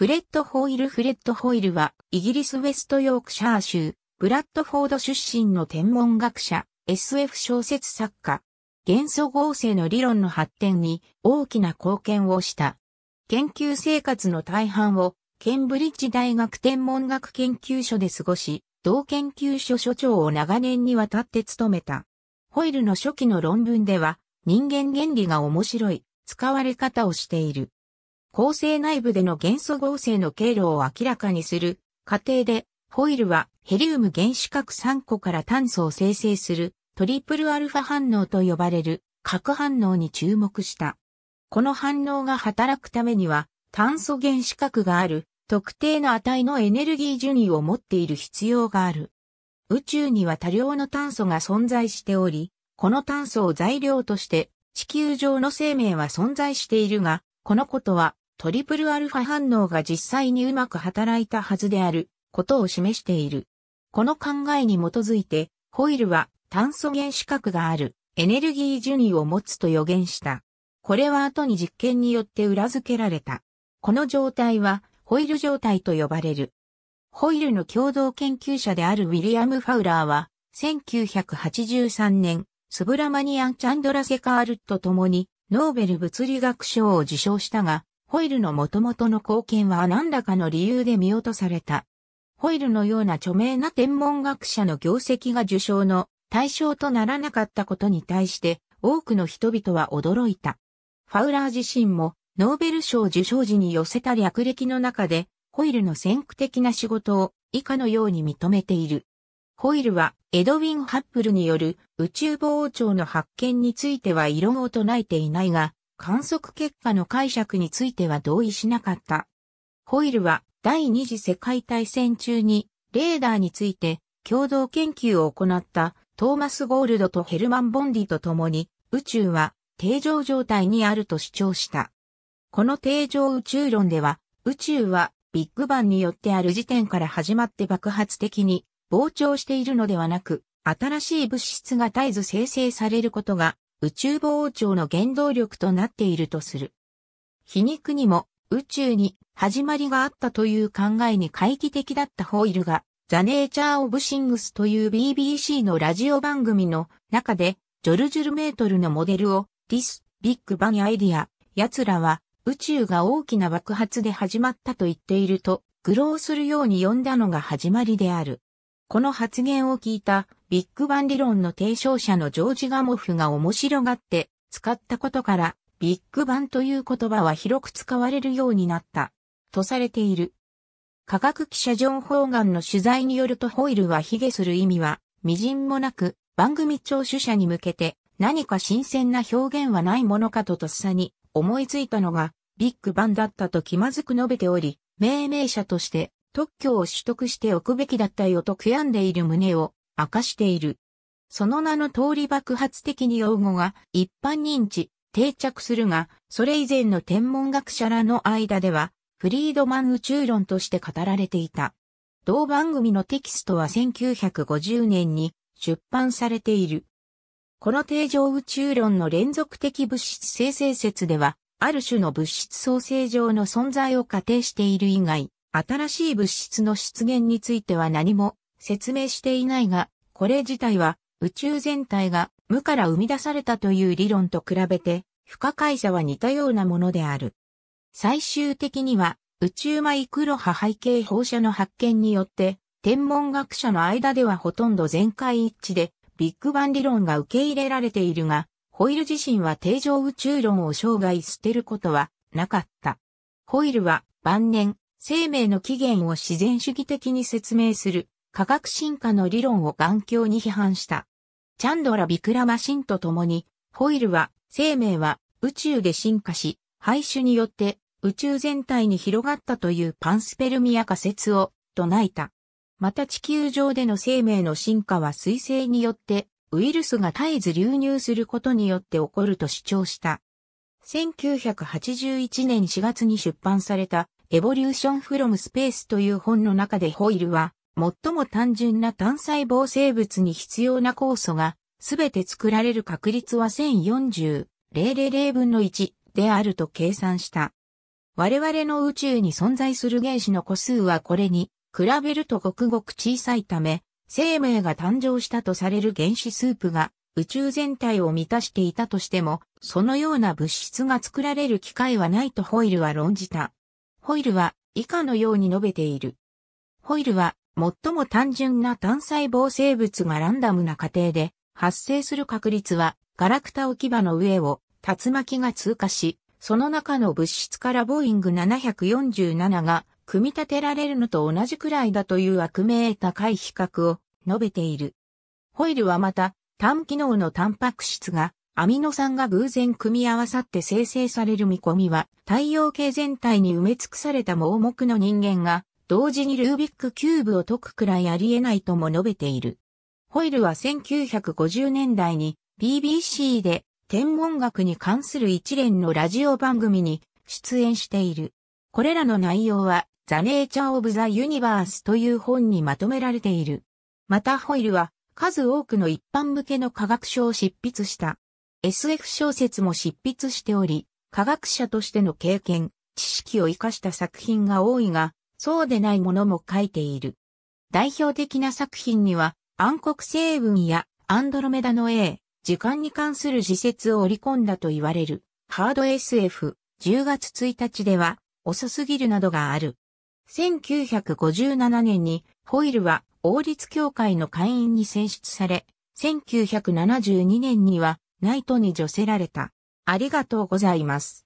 フレッド・ホイル・フレッド・ホイルは、イギリス・ウェスト・ヨークシャー州、ブラッドフォード出身の天文学者、SF 小説作家。元素合成の理論の発展に大きな貢献をした。研究生活の大半を、ケンブリッジ大学天文学研究所で過ごし、同研究所所長を長年にわたって務めた。ホイルの初期の論文では、人間原理が面白い、使われ方をしている。構成内部での元素合成の経路を明らかにする過程で、ホイイルはヘリウム原子核3個から炭素を生成するトリプルアルファ反応と呼ばれる核反応に注目した。この反応が働くためには炭素原子核がある特定の値のエネルギー順位を持っている必要がある。宇宙には多量の炭素が存在しており、この炭素を材料として地球上の生命は存在しているが、このことはトリプルアルファ反応が実際にうまく働いたはずであることを示している。この考えに基づいて、ホイルは炭素原子核があるエネルギー順位を持つと予言した。これは後に実験によって裏付けられた。この状態はホイル状態と呼ばれる。ホイルの共同研究者であるウィリアム・ファウラーは、1983年、スブラマニアン・チャンドラセカールと共に、ノーベル物理学賞を受賞したが、ホイルの元々の貢献は何らかの理由で見落とされた。ホイルのような著名な天文学者の業績が受賞の対象とならなかったことに対して多くの人々は驚いた。ファウラー自身もノーベル賞受賞時に寄せた略歴の中でホイルの先駆的な仕事を以下のように認めている。ホイルはエドウィン・ハッブルによる宇宙膨張の発見については異論を唱えていないが、観測結果の解釈については同意しなかった。ホイルは第二次世界大戦中にレーダーについて共同研究を行ったトーマス・ゴールドとヘルマン・ボンディと共に宇宙は定常状態にあると主張した。この定常宇宙論では宇宙はビッグバンによってある時点から始まって爆発的に膨張しているのではなく新しい物質が絶えず生成されることが宇宙膨張の原動力となっているとする。皮肉にも宇宙に始まりがあったという考えに回帰的だったホイールが、ザ・ネイチャー・オブ・シングスという BBC のラジオ番組の中で、ジョルジュルメートルのモデルを、ディス、ビッグ・バン・アイディア、奴らは、宇宙が大きな爆発で始まったと言っていると、愚弄するように呼んだのが始まりである。この発言を聞いたビッグバン理論の提唱者のジョージ・ガモフが面白がって使ったことから、ビッグバンという言葉は広く使われるようになった、とされている。科学記者ジョン・ホーガンの取材によるとホイルは卑下する意味は、微塵もなく、番組聴取者に向けて、何か新鮮な表現はないものかととっさに、思いついたのが、ビッグバンだったと気まずく述べており、命名者として、特許を取得しておくべきだったよと悔やんでいる旨を、明かしている。その名の通り爆発的に用語が一般認知、定着するが、それ以前の天文学者らの間では、フリードマン宇宙論として語られていた。同番組のテキストは1950年に出版されている。この定常宇宙論の連続的物質生成説では、ある種の物質創生上の存在を仮定している以外、新しい物質の出現については何も説明していないが、これ自体は宇宙全体が無から生み出されたという理論と比べて、不可解者は似たようなものである。最終的には、宇宙マイクロ波背景放射の発見によって、天文学者の間ではほとんど全会一致で、ビッグバン理論が受け入れられているが、ホイル自身は定常宇宙論を生涯捨てることはなかった。ホイルは晩年、生命の起源を自然主義的に説明する科学進化の理論を眼鏡に批判した。チャンドラ・ビクラマシンと共に、ホイルは、生命は宇宙で進化し、廃種によって宇宙全体に広がったというパンスペルミア仮説を唱えた。また地球上での生命の進化は水星によってウイルスが絶えず流入することによって起こると主張した。1981年4月に出版されたエボリューションフロムスペースという本の中でホイルは最も単純な単細胞生物に必要な酵素が、すべて作られる確率は1040、000分の1であると計算した。我々の宇宙に存在する原子の個数はこれに比べるとごくごく小さいため、生命が誕生したとされる原子スープが宇宙全体を満たしていたとしても、そのような物質が作られる機会はないとホイルは論じた。ホイルは以下のように述べている。ホイルは最も単純な単細胞生物がランダムな過程で発生する確率はガラクタ置き場の上を竜巻が通過し、その中の物質からボーイング747が組み立てられるのと同じくらいだという悪名高い比較を述べている。ホイルはまた、単機能のタンパク質がアミノ酸が偶然組み合わさって生成される見込みは、太陽系全体に埋め尽くされた盲目の人間が同時にルービックキューブを解くくらいありえないとも述べている。ホイルは1950年代に BBC で天文学に関する一連のラジオ番組に出演している。これらの内容はザ・ネイチャー・オブ・ザ・ユニバースという本にまとめられている。またホイルは数多くの一般向けの科学書を執筆した。SF 小説も執筆しており、科学者としての経験、知識を活かした作品が多いが、そうでないものも書いている。代表的な作品には、暗黒星雲やアンドロメダの A、時間に関する自説を織り込んだと言われる、ハード SF、10月1日では、遅すぎるなどがある。1957年に、ホイルは王立協会の会員に選出され、1972年には、ナイトに除せられた。ありがとうございます。